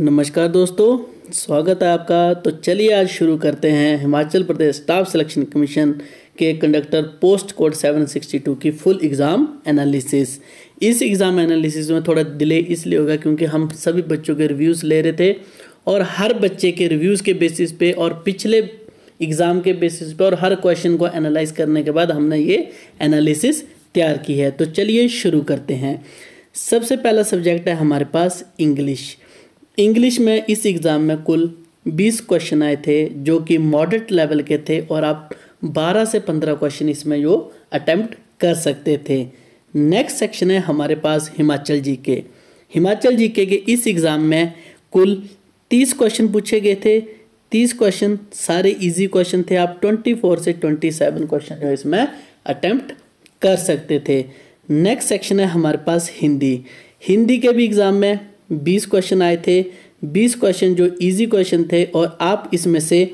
नमस्कार दोस्तों स्वागत है आपका तो चलिए आज शुरू करते हैं Himachal Pradesh staff selection commission के कंडक्टर पोस्ट कोड 762 की फुल एग्ज़ाम एनालिसिस इस एग्ज़ाम एनालिसिस में थोड़ा डिले इसलिए होगा क्योंकि हम सभी बच्चों के रिव्यूज़ ले रहे थे और हर बच्चे के रिव्यूज़ के बेसिस पे और पिछले एग्ज़ाम के बेसिस पे और हर क्वेश्चन को एनालाइज करने के बाद हमने ये एनालिसिस तैयार की है तो चलिए शुरू करते हैं सबसे पहला सब्जेक्ट है हमारे पास इंग्लिश इंग्लिश में इस एग्ज़ाम में कुल 20 क्वेश्चन आए थे जो कि मॉडरेट लेवल के थे और आप 12 से 15 क्वेश्चन इसमें यो अटैम्प्ट कर सकते थे नेक्स्ट सेक्शन है हमारे पास हिमाचल जी के हिमाचल जी के इस एग्ज़ाम में कुल तीस क्वेश्चन पूछे गए थे तीस क्वेश्चन सारे इजी क्वेश्चन थे आप ट्वेंटी फोर से ट्वेंटी सेवन क्वेश्चन जो इसमें अटैम्प्ट कर सकते थे नेक्स्ट सेक्शन है हमारे पास हिंदी हिंदी के भी एग्ज़ाम में बीस क्वेश्चन आए थे बीस क्वेश्चन जो इजी क्वेश्चन थे और आप इसमें से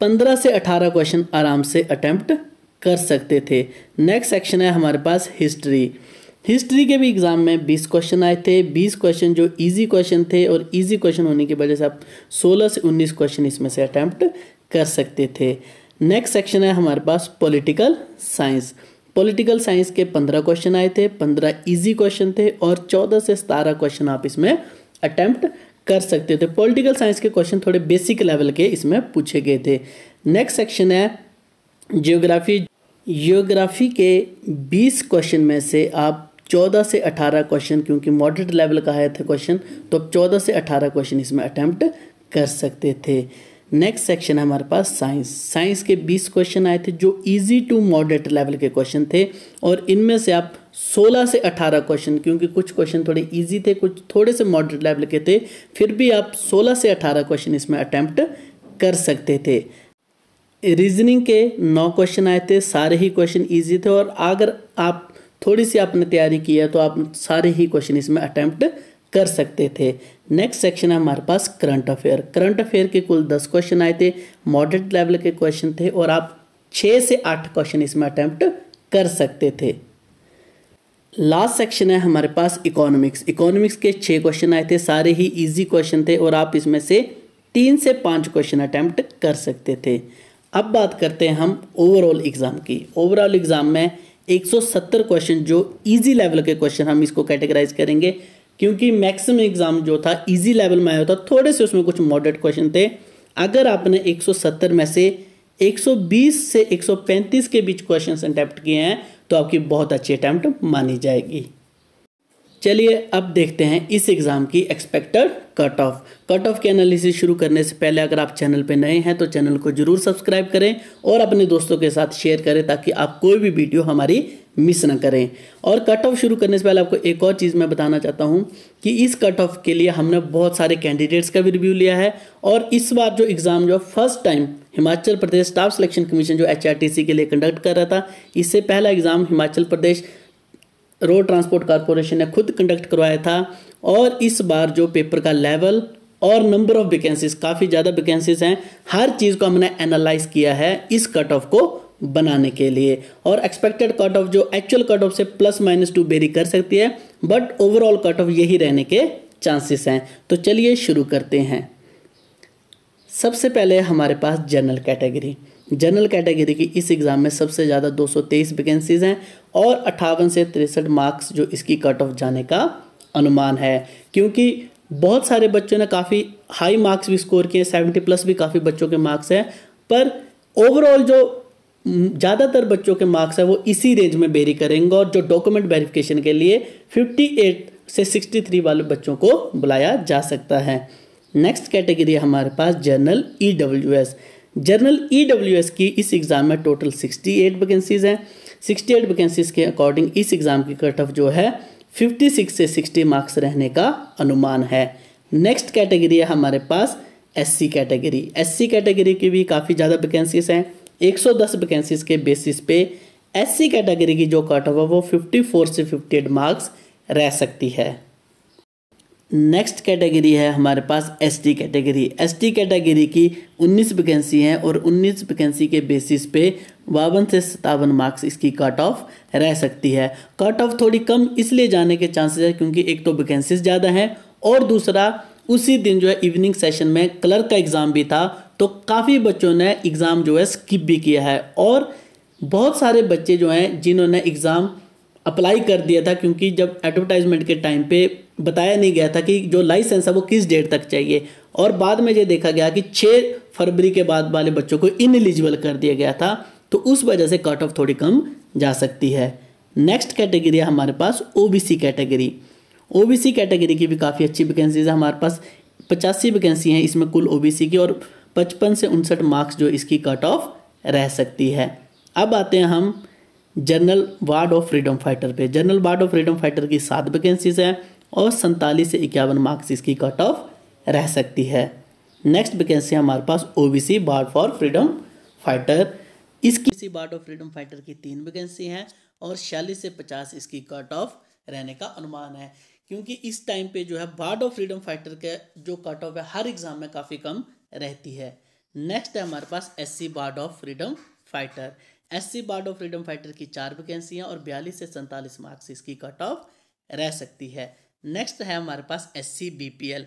पंद्रह से अठारह क्वेश्चन आराम से अटैम्प्ट कर सकते थे नेक्स्ट सेक्शन है हमारे पास हिस्ट्री हिस्ट्री के भी एग्ज़ाम में बीस क्वेश्चन आए थे बीस क्वेश्चन जो इजी क्वेश्चन थे और इजी क्वेश्चन होने की वजह से आप सोलह से उन्नीस क्वेश्चन इसमें से अटैम्प्ट कर सकते थे नेक्स्ट सेक्शन है हमारे पास पॉलिटिकल साइंस पॉलिटिकल साइंस के पंद्रह क्वेश्चन आए थे पंद्रह इजी क्वेश्चन थे और चौदह से सतारह क्वेश्चन आप इसमें अटैम्प्ट कर सकते थे पॉलिटिकल साइंस के क्वेश्चन थोड़े बेसिक लेवल के इसमें पूछे गए थे नेक्स्ट सेक्शन है जियोग्राफी जियोग्राफी के बीस क्वेश्चन में से आप चौदह से अठारह क्वेश्चन क्योंकि मॉडरेट लेवल का आया था क्वेश्चन तो आप चौदह से अठारह क्वेश्चन इसमें अटैम्प्ट कर सकते थे नेक्स्ट सेक्शन है हमारे पास साइंस साइंस के 20 क्वेश्चन आए थे जो इजी टू मॉडरेट लेवल के क्वेश्चन थे और इनमें से आप 16 से 18 क्वेश्चन क्योंकि कुछ क्वेश्चन थोड़े इजी थे कुछ थोड़े से मॉडरेट लेवल के थे फिर भी आप 16 से 18 क्वेश्चन इसमें अटैम्प्ट कर सकते थे रीजनिंग के नौ क्वेश्चन आए थे सारे ही क्वेश्चन ईजी थे और अगर आप थोड़ी सी आपने तैयारी की है तो आप सारे ही क्वेश्चन इसमें अटैम्प्ट कर सकते थे नेक्स्ट सेक्शन है हमारे पास करंट अफेयर करंट अफेयर के कुल दस क्वेश्चन आए थे मॉडरेट लेवल के क्वेश्चन थे और आप छः से आठ क्वेश्चन इसमें अटैम्प्ट कर सकते थे लास्ट सेक्शन है हमारे पास इकोनॉमिक्स इकोनॉमिक्स के छः क्वेश्चन आए थे सारे ही इजी क्वेश्चन थे और आप इसमें से तीन से पाँच क्वेश्चन अटैम्प्ट कर सकते थे अब बात करते हैं हम ओवरऑल एग्ज़ाम की ओवरऑल एग्ज़ाम में 170 क्वेश्चन जो इजी लेवल के क्वेश्चन हम इसको कैटेगराइज करेंगे क्योंकि मैक्सिमम एग्जाम जो था इजी लेवल में आया था थोड़े से उसमें कुछ मॉडरेट क्वेश्चन थे अगर आपने 170 में से 120 से 135 के बीच क्वेश्चंस अटैम्प्ट किए हैं तो आपकी बहुत अच्छी अटैम्प्ट मानी जाएगी चलिए अब देखते हैं इस एग्ज़ाम की expected cut off cut off के एनालिसिस शुरू करने से पहले अगर आप चैनल पर नए हैं तो चैनल को जरूर सब्सक्राइब करें और अपने दोस्तों के साथ शेयर करें ताकि आप कोई भी वीडियो हमारी मिस ना करें और कट ऑफ शुरू करने से पहले आपको एक और चीज़ मैं बताना चाहता हूं कि इस कट ऑफ के लिए हमने बहुत सारे कैंडिडेट्स का भी रिव्यू लिया है और इस बार जो एग्ज़ाम जो first time Himachal Pradesh staff selection commission जो एच के लिए कंडक्ट कर रहा था इससे पहला exam Himachal Pradesh road transport corporation ने खुद कंडक्ट करवाया था और इस बार जो पेपर का लेवल और नंबर ऑफ वैकेंसीज काफ़ी ज़्यादा वैकेंसीज हैं हर चीज़ को हमने एनालाइज किया है इस कट ऑफ को बनाने के लिए और एक्सपेक्टेड कट ऑफ जो एक्चुअल कट ऑफ से प्लस माइनस टू बेरी कर सकती है बट ओवरऑल कट ऑफ यही रहने के चांसेस हैं तो चलिए शुरू करते हैं सबसे पहले हमारे पास जनरल कैटेगरी जनरल कैटेगरी की इस एग्ज़ाम में सबसे ज़्यादा 223 वैकेंसीज हैं और अट्ठावन से तिरसठ मार्क्स जो इसकी कट ऑफ जाने का अनुमान है क्योंकि बहुत सारे बच्चों ने काफ़ी हाई मार्क्स भी स्कोर किए सेवेंटी प्लस भी काफ़ी बच्चों के मार्क्स हैं पर ओवरऑल जो ज़्यादातर बच्चों के मार्क्स है वो इसी रेंज में बेरी करेंगे और जो डॉक्यूमेंट वेरिफिकेशन के लिए एट से थ्री वाले बच्चों को बुलाया जा सकता है नेक्स्ट कैटेगरी हमारे पास general E W S general E e की इस एग्ज़ाम में टोटल 68 वैकेंसीज़ हैं 68 वैकेंसीज़ के अकॉर्डिंग इस एग्ज़ाम की कट ऑफ जो है 56 से 60 मार्क्स रहने का अनुमान है नेक्स्ट कैटेगरी है हमारे पास एससी कैटेगरी एससी कैटेगरी की भी काफ़ी ज़्यादा वैकेंसीज हैं 110 वैकेंसीज के बेसिस पे एससी कैटेगरी की जो कट ऑफ है वो 54 से 58 मार्क्स रह सकती है नेक्स्ट कैटेगरी है हमारे पास एसटी कैटेगरी एसटी कैटेगरी की 19 वैकेंसी हैं और 19 वैकेंसी के बेसिस पे बावन से सतावन मार्क्स इसकी कट ऑफ रह सकती है कट ऑफ थोड़ी कम इसलिए जाने के चांसेस है क्योंकि एक तो वैकेंसीज ज़्यादा हैं और दूसरा उसी दिन जो है इवनिंग सेशन में क्लर्क का एग्ज़ाम भी था तो काफ़ी बच्चों ने एग्ज़ाम जो है स्किप भी किया है और बहुत सारे बच्चे जो हैं जिन्होंने एग्ज़ाम अप्लाई कर दिया था क्योंकि जब एडवर्टाइजमेंट के टाइम पे बताया नहीं गया था कि जो लाइसेंस है वो किस डेट तक चाहिए और बाद में ये देखा गया कि छः फरवरी के बाद वाले बच्चों को इन एलिजिबल कर दिया गया था तो उस वजह से कट ऑफ थोड़ी कम जा सकती है नेक्स्ट कैटेगरी है हमारे पास ओबीसी कैटेगरी ओबीसी कैटेगरी की भी काफ़ी अच्छी वैकेंसीज है हमारे पास पचासी वैकेंसी हैं इसमें कुल सी की और पचपन से उनसठ मार्क्स जो इसकी कट ऑफ रह सकती है अब आते हैं हम general ward of freedom fighter पे general ward of freedom fighter की सात वैकेंसीज हैं और सैंतालीस से इक्यावन मार्क्स इसकी कट ऑफ रह सकती है नेक्स्ट वैकेंसी हमारे पास ओबीसी बार फॉर फ्रीडम फाइटर इसकी C ward of freedom fighter की तीन वैकेंसी हैं और छियालीस से पचास इसकी कट ऑफ रहने का अनुमान है क्योंकि इस टाइम पे जो है बार्ड ऑफ फ्रीडम फाइटर के जो कट ऑफ है हर एग्ज़ाम में काफ़ी कम रहती है नेक्स्ट है हमारे पास S C ward of freedom fighter S C ward of freedom fighter की चार वैकेंसी हैं और बयालीस से सैंतालीस मार्क्स इसकी कट ऑफ रह सकती है नेक्स्ट है हमारे पास S C B P L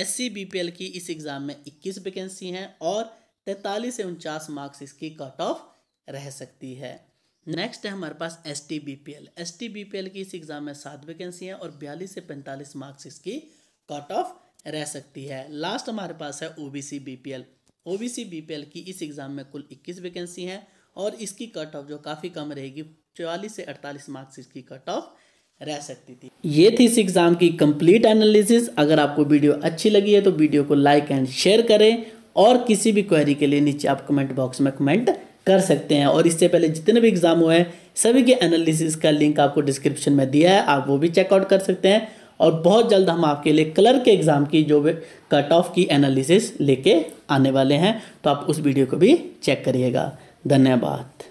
S C B P L की इस एग्ज़ाम में इक्कीस वैकेंसी हैं और तैंतालीस से उनचास मार्क्स इसकी कट ऑफ रह सकती है नेक्स्ट है हमारे पास S T B P L S T B P L की इस एग्ज़ाम में सात वैकेंसी हैं और बयालीस से पैंतालीस मार्क्स इसकी कट ऑफ रह सकती है लास्ट हमारे पास है O B C B P L O B C B P L की इस एग्ज़ाम में कुल इक्कीस वैकेंसी हैं और इसकी कट ऑफ जो काफ़ी कम रहेगी चौवालीस से अड़तालीस मार्क्स इसकी कट ऑफ रह सकती थी ये थी इस एग्ज़ाम की कंप्लीट एनालिसिस अगर आपको वीडियो अच्छी लगी है तो वीडियो को लाइक एंड शेयर करें और किसी भी क्वेरी के लिए नीचे आप कमेंट बॉक्स में कमेंट कर सकते हैं और इससे पहले जितने भी एग्ज़ाम हुए हैं सभी के एनालिसिस का लिंक आपको डिस्क्रिप्शन में दिया है आप वो भी चेकआउट कर सकते हैं और बहुत जल्द हम आपके लिए कलर के एग्ज़ाम की जो कट ऑफ की एनालिसिस लेके आने वाले हैं तो आप उस वीडियो को भी चेक करिएगा धन्यवाद